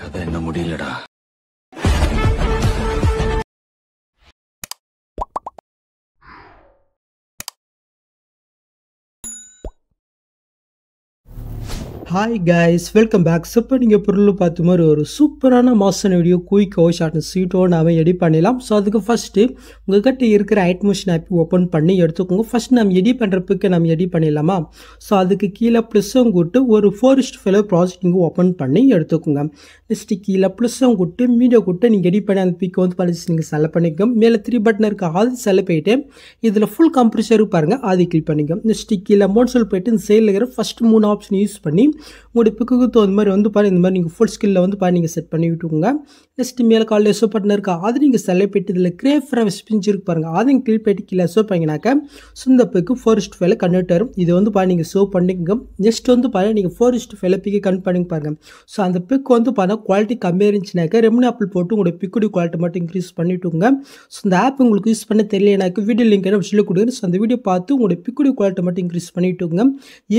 கதை என்ன முடியலடா ஹாய் கைஸ் வெல்கம் பேக் இப்போ நீங்கள் பொருள் பார்த்த மாதிரி ஒரு சூப்பரான மாசன் வீடியோ குயிக்கோ ஷார்ட் அண்ட் ஸ்வீட்டோ நாம் எடிட் பண்ணிடலாம் ஸோ அதுக்கு ஃபஸ்ட்டு உங்கள் கிட்ட இருக்கிற ஐட்மோஷன் ஆப் ஓப்பன் பண்ணி எடுத்துக்கோங்க ஃபஸ்ட் நம்ம எடிட் பண்ணுறதுக்கு நம்ம எடிட் பண்ணிடலாமா ஸோ அதுக்கு கீழே ப்ளஸ்ஸும் கூட்டு ஒரு ஃபோரிஸ்ட் ஃபெலோ ப்ராஜெக்ட் நீங்கள் ஓப்பன் பண்ணி எடுத்துக்கோங்க நெக்ஸ்ட்டு கீழே ப்ளஸ்ஸும் கூட்டு மீடியோ கூட்டு நீங்கள் எடிட் பண்ணி அந்த பிக்கை வந்து பார்த்து நீங்கள் செலக்ட் பண்ணிக்கோங்க மேலே த்ரீ பட்டன் இருக்க ஆள் செலக்ட் போயிட்டு இதில் ஃபுல் கம்ப்ரஸர் பாருங்கள் அதை கிளிக் பண்ணிக்கோங்க நெக்ஸ்ட்டு கீழே மோட்ஸல் போயிட்டு இந்த சேலில் இருக்கிற ஃபஸ்ட் மூணு ஆப்ஷன் யூஸ் பண்ணி உங்களுடைய பிக்குக்கு தகுந்த மாதிரி வந்து பாரு இந்த மாதிரி நீங்கள் ஃபுல் ஸ்கில்லில் வந்து பாரு நீங்கள் செட் பண்ணி விட்டுக்கோங்க நெக்ஸ்ட் மேல காலையில் எசோ பட்டன் இருக்கா அது நீங்கள் செலக்ட் பெట్టి இதில் கிரே ஃப்ரம் ஸ்பிஞ்ச் இருக்கு பாருங்கள் அதையும் கிளிக் பெட்டி கீழே எசோ பண்ணிங்கனாக்க சுந்தப்புக்கு ஃபோர் இஸ்ட் கன்வெர்ட் வரும் இது வந்து பாரு நீங்கள் சேவ் பண்ணிக்கோங்க நெக்ஸ்ட் வந்து பாருங்கள் நீங்கள் ஃபோரஸ்ட் ஃபைல ஃபைவ்ல பிக்கு கன்வெர்ட் பண்ணிங்க பாருங்கள் ஸோ அந்த பிக் வந்து பார்த்தா குவாலிட்டி கம்மியாக இருந்துச்சுனாக்க ரெமினி ஆப்பிள் போட்டு உங்களோட பிக்குடி குவாலிட்டி மட்டும் இன்க்ரீஸ் பண்ணிவிட்டுங்க ஸோ இந்த ஆப் உங்களுக்கு யூஸ் பண்ண தெரியலனாக்க வீடியோ லிங்க் என்ன சொல்லிக் கொடுங்க ஸோ அந்த வீடியோ பார்த்து உங்களுடைய பிக்குடி குவாலிட்டி மட்டும் இன்க்ரீஸ் பண்ணிவிட்டுங்க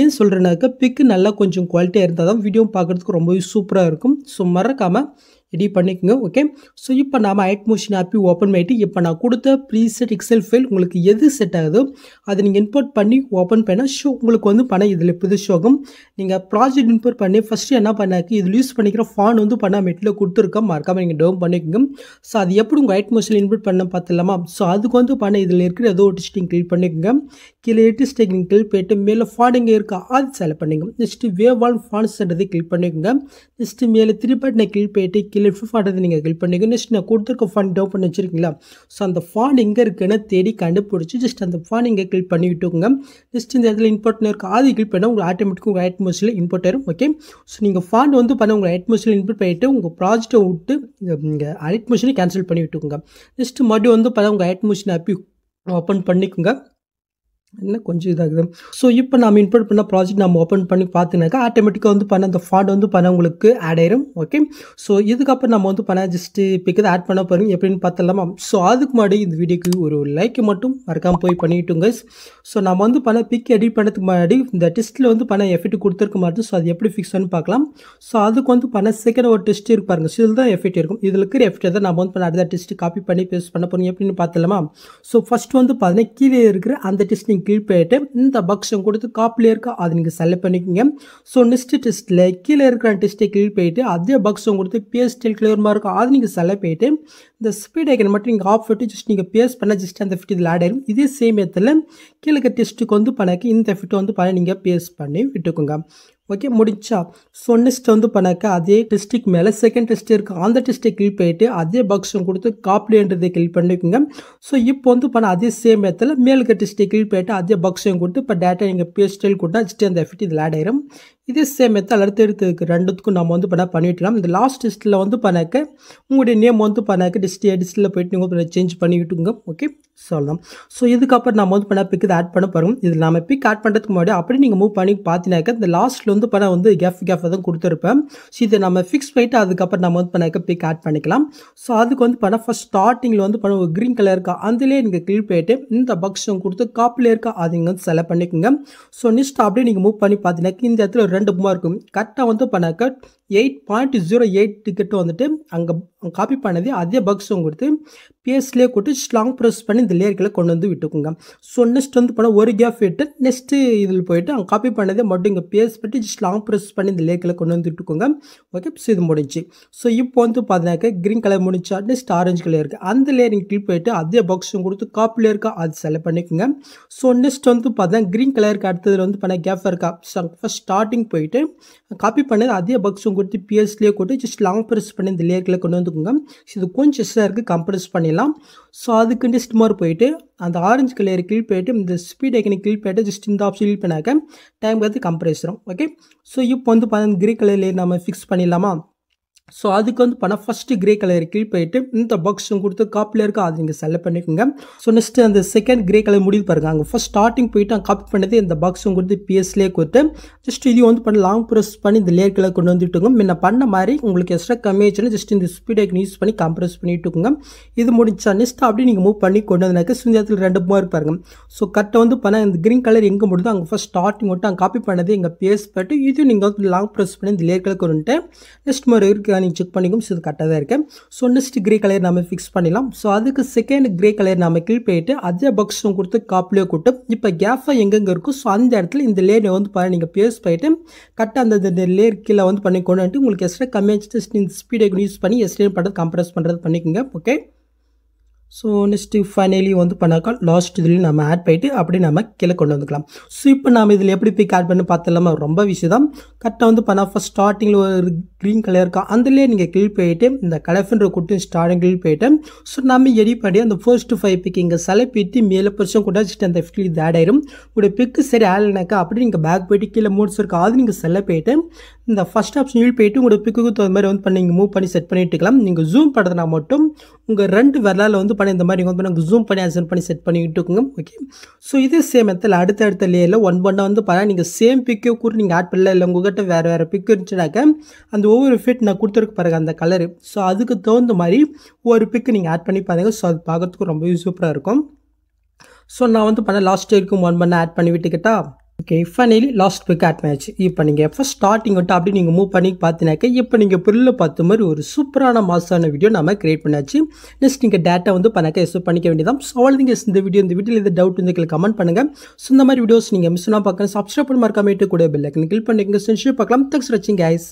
ஏன் சொல்கிறேனாக்கா பிக்கு நல்லா கொஞ்சம் குவாலிட்டியாக இருந்தால் தான் வீடியோ பார்க்குறதுக்கு ரொம்பவே சூப்பராக இருக்கும் ஸோ மறக்காமல் ரெடி பண்ணிக்கோங்க ஓகே ஸோ இப்போ நாம் மோஷன் ஆப்பி ஓப்பன் பண்ணிவிட்டு இப்போ நான் கொடுத்த ப்ரீசெட் எக்ஸல் ஃபைல் உங்களுக்கு எது செட் ஆகுதோ அதை நீங்கள் இன்போர்ட் பண்ணி ஓப்பன் பண்ணால் ஷோ உங்களுக்கு வந்து பணம் இதில் புது ஷோகம் நீங்கள் ப்ராஜெக்ட் இன்போர்ட் பண்ணி ஃபஸ்ட்டு என்ன பண்ணாக்கி இதில் யூஸ் பண்ணிக்கிற ஃபான் வந்து பண்ணால் மெட்டில் கொடுத்துருக்கோம் மறக்காமல் நீங்கள் டவுன் பண்ணிக்கோங்க ஸோ அது எப்படி உங்கள் ஐட் மோஷன் இன்போர்ட் பண்ண பார்த்துலாமா ஸோ அதுக்கு வந்து பணம் இதில் இருக்கிற ஏதோ ஒரு ஸ்டிங் கிளிக் பண்ணிக்கோங்க கீழே எட்டு நீங்கள் கிளிக் போயிட்டு மேலே ஃபானிங்க இருக்கா அது செலக்ட் பண்ணிக்கோங்க நெக்ஸ்ட்டு வேவ் ஆன் ஃபான்ஸ்ன்றதை கிளிக் பண்ணிக்கோங்க நெக்ஸ்ட்டு மேலே திருப்பட்டினை கிளிக் போயிட்டு கீழே ஃபிஃப்ட் ஃபாண்டை நீங்கள் கிளிக் பண்ணிக்கோங்க நெக்ஸ்ட் நான் கொடுத்துருக்க ஃபாண்ட் ஓப்பன் வச்சுருக்கீங்களா ஸோ அந்த ஃபாண்ட் எங்கே இருக்குன்னு தேடி கண்டுபிடிச்சி ஜஸ்ட் அந்த ஃபாண்ட் இங்கே கிளிக் விட்டுக்கோங்க நெக்ஸ்ட் இந்த இடத்துல இம்போர்ட்னு இருக்குது அது கிளிக் பண்ணால் உங்களுக்கு ஆட்டோமேட்டிக்காக உங்கள் அட்மோஸில் இம்போர்ட் ஆயிரும் ஓகே ஸோ நீங்கள் ஃபாண்ட் வந்து பண்ண உங்கள் அட்மோஸில் இம்போர்ட் பண்ணிவிட்டு உங்கள் ப்ராஜெக்ட்டை விட்டு நீங்கள் அட்மோஷனை கேன்சல் பண்ணி விட்டுக்கோங்க நெக்ஸ்ட் மறுபடியும் வந்து பார்த்தா உங்கள் அட்மோஷன் ஆப்பி ஓப்பன் பண்ணிக்கோங்க இன்னும் கொஞ்சம் இதாகுது ஸோ இப்போ நம்ம இம்போர்ட் பண்ண ப்ராஜெக்ட் நம்ம ஓப்பன் பண்ணி பார்த்துனாக்கா ஆட்டோமேட்டிக்காக வந்து பண்ண அந்த ஃபாண்ட் வந்து பண்ண உங்களுக்கு ஆட் ஆயிரும் ஓகே ஸோ இதுக்கப்புறம் நம்ம வந்து பண்ண ஜஸ்ட்டு பிக்கதை ஆட் பண்ண பாருங்க எப்படின்னு பார்த்தலாமா ஸோ அதுக்கு முன்னாடி இந்த வீடியோக்கு ஒரு லைக் மட்டும் மறக்காமல் போய் பண்ணிக்கிட்டுங்க ஸோ நம்ம வந்து பண்ண பிக் எடிட் பண்ணுறதுக்கு முன்னாடி இந்த டெஸ்ட்டில் வந்து பண்ண எஃபெக்ட் கொடுத்துருக்க மாதிரி ஸோ அது எப்படி ஃபிக்ஸ் பண்ணி பார்க்கலாம் ஸோ அதுக்கு வந்து பண்ண செகண்ட் ஒரு டெஸ்ட் இருப்பாருங்க ஸோ இதில் தான் எஃபெக்ட் இருக்கும் இதில் இருக்கிற எஃபெக்ட் தான் நம்ம வந்து பண்ண அடுத்த டெஸ்ட்டு காப்பி பண்ணி பேஸ்ட் பண்ண போகிறோம் எப்படின்னு பார்த்தலாமா ஸோ ஃபஸ்ட் வந்து பார்த்தீங்கன்னா கீழே இருக்கிற அந்த டெஸ்ட் நீங்கள் கீழ் போயிட்டு இந்த பக்ஷம் கொடுத்து காப்பிலே இருக்க அதை நீங்கள் செலக்ட் பண்ணிக்கோங்க ஸோ நெக்ஸ்ட் டெஸ்ட்டில் கீழே இருக்கிற டெஸ்ட்டை கீழ் போயிட்டு அதே பக்ஷம் கொடுத்து பிஎஸ்டிஎல் கிளியர் இருக்கும் அதை நீங்கள் செலக்ட் போயிட்டு இந்த ஸ்பீட் ஐக்கன் மட்டும் நீங்கள் ஆஃப் பண்ணிட்டு ஜஸ்ட் நீங்கள் பேஸ் பண்ணால் ஜஸ்ட் அந்த ஃபிட் இதில் ஆட் ஆயிடும் இதே சேம் இடத்துல கீழே டெஸ்ட்டுக்கு வந்து பண்ணாக்க இந்த ஃபிட்டை வந்து பண்ண நீங்கள் பேஸ் பண்ணி விட்டுக்கோங்க ஓகே முடிஞ்சா ஸோ நெக்ஸ்ட் வந்து பண்ணாக்க அதே டெஸ்ட்டுக்கு மேலே செகண்ட் டெஸ்ட் இருக்குது அந்த டெஸ்ட்டை கிளிக் பண்ணிவிட்டு அதே பாக்ஸும் கொடுத்து காப்டின்றதை கிளிக் பண்ணிக்கோங்க ஸோ இப்போ வந்து பண்ண அதே சேம் இடத்துல மேலுக்கு டெஸ்ட்டை கிளிக் பண்ணிவிட்டு அதே பாக்ஸையும் கொடுத்து இப்போ டேட்டா நீங்கள் பேஸ்டில் கொடுத்தா ஜஸ்ட் அந்த எஃபிட் இதில் ஆட் ஆயிரும் இதே சேம் மெத்தட் அடுத்தடுத்து ரெண்டுத்துக்கும் நம்ம வந்து பண்ண பண்ணிவிட்டலாம் இந்த லாஸ்ட் டிஸ்ட்டில் வந்து பண்ணாக்க உங்களுடைய நேம் வந்து பண்ணாக்க டிஸ்ட் டிஸ்ட்டில் போயிட்டு நீங்கள் சேஞ்ச் பண்ணிவிட்டுங்க ஓகே ஸோ அவ்வளோதான் ஸோ இதுக்கப்புறம் நம்ம வந்து பண்ண பிக் இதை ஆட் பண்ண போகிறோம் இது நம்ம பிக் ஆட் பண்ணுறதுக்கு முன்னாடி அப்படியே நீங்கள் மூவ் பண்ணி பார்த்தினாக்க இந்த லாஸ்ட்டில் வந்து பணம் வந்து கெஃப் கெஃப் தான் கொடுத்துருப்பேன் ஸோ இதை நம்ம ஃபிக்ஸ் போயிட்டு அதுக்கப்புறம் நம்ம வந்து பண்ணாக்க பிக் ஆட் பண்ணிக்கலாம் ஸோ அதுக்கு வந்து பண்ண ஃபஸ்ட் ஸ்டார்டிங்கில் வந்து பண்ண ஒரு க்ரீன் கலர் இருக்கா அதுலேயே நீங்கள் கிளீப் போயிட்டு இந்த பக்ஷன் கொடுத்து காப்பில் இருக்கா அது நீங்கள் வந்து செலக்ட் பண்ணிக்கோங்க ஸோ நெக்ஸ்ட் அப்படியே நீங்கள் மூவ் பண்ணி பார்த்தீங்கன்னா இந்த இடத்துல ரெண்டு புமா இருக்கும் கரெக்டாக வந்து பண்ணாக்க எயிட் பாயிண்ட் ஜீரோ எயிட் டிக்கெட்டும் வந்துட்டு அங்கே காப்பி பண்ணதே அதே பக்ஸும் கொடுத்து பிஎஸ்லேயே கொடுத்து ஸ்ட்ராங் ப்ரெஸ் பண்ணி இந்த லேயர்களை கொண்டு வந்து விட்டுக்கோங்க ஸோ நெக்ஸ்ட் வந்து போனால் ஒரு கேப் விட்டு நெக்ஸ்ட்டு இதில் போயிட்டு அங்கே காப்பி பண்ணதே மட்டும் இங்கே பேஸ்ட் பண்ணி ஸ்ட்ராங் ப்ரெஸ் பண்ணி இந்த லேயர்களை கொண்டு வந்து விட்டுக்கோங்க ஓகே ஸோ இது முடிஞ்சு ஸோ இப்போ வந்து பார்த்தீங்கன்னாக்க க்ரீன் கலர் முடிஞ்சா நெக்ஸ்ட் ஆரஞ்சு கலர் இருக்குது அந்த லேயரிங் கிளிக் போயிட்டு அதே பக்ஸும் கொடுத்து காப்பில் இருக்கா அது செலக்ட் பண்ணிக்கோங்க ஸோ நெக்ஸ்ட் வந்து பார்த்தீங்கன்னா க்ரீன் கலருக்கு அடுத்ததில் வந்து பண்ண கேப் இருக்கா ஃபஸ்ட் ஸ்டார்டிங் போயிட்டு காப்பி பண்ணது அதே பக்ஸும் கொடுத்து பிஎஸ்லேயே கொடுத்து ஜஸ்ட் லாங் ப்ரெஸ் பண்ணி இந்த லேயர்களை கொண்டு வந்து எடுத்துக்கோங்க இது கொஞ்சம் எஸ்ஸாக இருக்குது கம்ப்ரஸ் பண்ணிடலாம் ஸோ அதுக்குன்ட்டு மாதிரி போயிட்டு அந்த ஆரஞ்சு கலர் கிளிக் போயிட்டு இந்த ஸ்பீட் ஐக்கனை கிளிக் போயிட்டு ஜஸ்ட் இந்த ஆப்ஷன் கிளிக் பண்ணாக்க டைம் பார்த்து கம்ப்ரஸ் ஓகே ஸோ இப்போ வந்து பார்த்தீங்கன்னா கிரே கலர்லேயே நம்ம ஃபிக்ஸ் பண்ணிடலாமா ஸோ அதுக்கு வந்து பண்ணால் ஃபஸ்ட்டு கிரே கலர் கிளிக் போயிட்டு இந்த பாக்ஸும் கொடுத்து காப்பியில் இருக்கா அது நீங்கள் செலக்ட் பண்ணிக்கோங்க ஸோ நெக்ஸ்ட்டு அந்த செகண்ட் கிரே கலர் முடிவு பாருங்க அங்கே ஃபஸ்ட் ஸ்டார்டிங் போயிட்டு அங்கே காப்பி பண்ணது இந்த பாக்ஸும் கொடுத்து பிஎஸ்லேயே கொடுத்து ஜஸ்ட் இது வந்து பண்ண லாங் ப்ரெஸ் பண்ணி இந்த லேயர் கலர் கொண்டு வந்துட்டுங்க முன்ன பண்ண மாதிரி உங்களுக்கு எக்ஸ்ட்ரா கம்மியாச்சுன்னா ஜஸ்ட் இந்த ஸ்பீடை யூஸ் பண்ணி கம்ப்ரெஸ் பண்ணிட்டுக்கோங்க இது முடிச்சா நெக்ஸ்ட் அப்படியே நீங்கள் மூவ் பண்ணி கொண்டு வந்தாக்க சுந்தரத்தில் ரெண்டு மூவாக பாருங்க ஸோ கரெக்டாக வந்து பண்ணால் இந்த க்ரீன் கலர் எங்கே முடிதோ அங்கே ஃபஸ்ட் ஸ்டார்டிங் மட்டும் அங்கே காப்பி பண்ணது எங்கள் பிஎஸ் பட்டு இது நீங்கள் வந்து லாங் ப்ரெஸ் பண்ணி இந்த லேயர் கலர் கொண்டுட்டு நெக்ஸ்ட் மாதிரி இருக்க ஃபுல்லாக நீங்கள் செக் பண்ணிக்கும் ஸோ இது கரெக்டாக தான் இருக்குது ஸோ நெக்ஸ்ட் கிரே கலர் நம்ம ஃபிக்ஸ் பண்ணிடலாம் ஸோ அதுக்கு செகண்ட் கிரே கலர் நம்ம கிளிக் போயிட்டு அதே பக்ஸும் கொடுத்து காப்பிலே கொடுத்து இப்போ கேஃபை எங்கெங்கே இருக்கும் ஸோ அந்த இடத்துல இந்த லேரை வந்து பாருங்கள் நீங்கள் பேஸ் போயிட்டு கரெக்டாக அந்த லேர் கீழே வந்து பண்ணி கொண்டு வந்துட்டு உங்களுக்கு எக்ஸ்ட்ரா கம்மியாக இந்த ஸ்பீடை யூஸ் பண்ணி எஸ்டிஎம் பண்ணுறது கம்ப்ரஸ் பண்ணுறது பண்ணிக்கோங்க ஓகே ஸோ நெக்ஸ்ட்டு ஃபைனலி வந்து பண்ணாக்கா லாஸ்ட் இதுலேயும் நம்ம ஆட் பண்ணிட்டு அப்படியே நம்ம கீழே கொண்டு வந்துக்கலாம் ஸோ இப்போ நம்ம இதில் எப்படி பிக் ஆட் பண்ணி பார்த்தலாமா ரொம்ப விஷயம் தான் கரெக்டாக வந்து பண்ணால் ஃபஸ்ட் ஸ்டார்டிங்கில் ஒரு க்ரீன் கலர் இருக்கா அதுலேயே நீங்கள் கிளிக் போயிட்டு இந்த கலஃபன்ற குட்டி ஸ்டார்டிங் கிளிக் போயிட்டு ஸோ நம்ம எடி பண்ணி அந்த ஃபர்ஸ்ட் ஃபைவ் பிக் இங்கே செலக்ட் மேலே பிரச்சனை கூட வச்சுட்டு அந்த ஃபிஃப்டி இது ஆட் ஆயிரும் உங்களுடைய பிக்கு சரி ஆகலைனாக்கா அப்படி நீங்கள் பேக் போயிட்டு கீழே மூட்ஸ் இருக்கா அது நீங்கள் செலக்ட் போயிட்டு இந்த ஃபஸ்ட் ஆப்ஷன் ஹீல் போயிட்டு உங்களோட பிக்குக்கு தகுந்த மாதிரி வந்து பண்ணி நீங்கள் மூவ் பண்ணி செட் பண்ணிட்டுக்கலாம் நீங்கள் ஜூம் பண்ணுறதுனா மட்டும் உங்கள் ரெண்டு விரலால் வந்து பண்ணி இந்த மாதிரி வந்து நாங்கள் ஜூம் பண்ணி அசன் பண்ணி செட் பண்ணி விட்டுக்குங்க ஓகே ஸோ இதே சேம் இடத்துல அடுத்த அடுத்த லேயரில் ஒன் பண்ணை வந்து பார்த்தா நீங்கள் சேம் பிக்கே கூட நீங்கள் ஆட் பண்ணல இல்லை உங்கள்கிட்ட வேறு வேறு பிக்கு இருந்துச்சுனாக்க அந்த ஒவ்வொரு ஃபிட் நான் கொடுத்துருக்கு பாருங்கள் அந்த கலரு ஸோ அதுக்கு தகுந்த மாதிரி ஒரு பிக்கு நீங்கள் ஆட் பண்ணி பாருங்கள் ஸோ அது பார்க்குறதுக்கு ரொம்ப யூஸ்ஃபுல்லாக இருக்கும் ஸோ நான் வந்து பண்ண லாஸ்ட் இயருக்கும் ஒன் பண்ண ஆட் பண்ணி விட்டுக்கிட்டா ஓகே அண்ட் நெய்லி லாஸ்ட் பிக் ஆட் மேட்ச் இப்போ நீங்கள் எஃப் ஸ்டார்டிங் விட்டு அப்படி நீங்கள் மூவ் பண்ணி பார்த்தினாக்க இப்போ நீங்கள் புல்லில் பார்த்த மாதிரி ஒரு சூப்பரான மாசான வீடியோ நம்ம கிரியேட் பண்ணாச்சு நெக்ஸ்ட் நீங்கள் டேட்டா வந்து பண்ணாக்க எஸ்யூ பண்ணிக்க வேண்டியதான் ஸோ அவ்வளோ நீங்கள் இந்த வீடியோ இந்த வீடியோவில் இந்த டவுட் வந்து கமெண்ட் பண்ணுங்கள் ஸோ இந்த மாதிரி வீடியோஸ் நீங்கள் மிஸ் பண்ணால் பார்க்கணும் சப்ஸ்கிரைப் பண்ண மறக்காமட்டு கூட பெல் கிளிக் பண்ணிக்கங்க சென்ஷியூ பார்க்கலாம் தேங்க்ஸ் வச்சிங்க ஐஸ்